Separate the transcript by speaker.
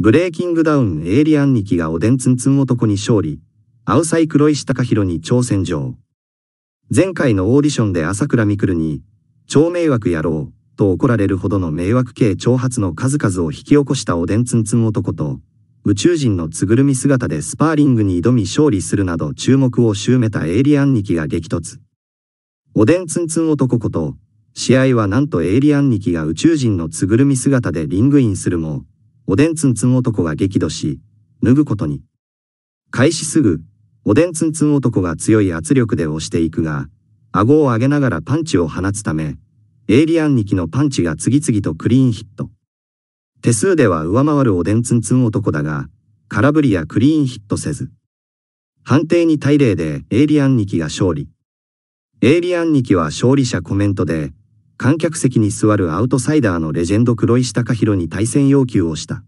Speaker 1: ブレーキングダウンエイリアン2キがおでんツンツン男に勝利、アウサイ黒石隆弘に挑戦状。前回のオーディションで朝倉未来に、超迷惑野郎、と怒られるほどの迷惑系挑発の数々を引き起こしたおでんツンツン男と、宇宙人のつぐるみ姿でスパーリングに挑み勝利するなど注目を集めたエイリアン2キが激突。おでんツンツン男こと、試合はなんとエイリアン2キが宇宙人のつぐるみ姿でリングインするも、おでんつんつん男が激怒し、脱ぐことに。開始すぐ、おでんつんつん男が強い圧力で押していくが、顎を上げながらパンチを放つため、エイリアン2機のパンチが次々とクリーンヒット。手数では上回るおでんつんつん男だが、空振りやクリーンヒットせず。判定に対例でエイリアン2機が勝利。エイリアン2機は勝利者コメントで、観客席に座るアウトサイダーのレジェンド黒石隆弘に対戦要求をした。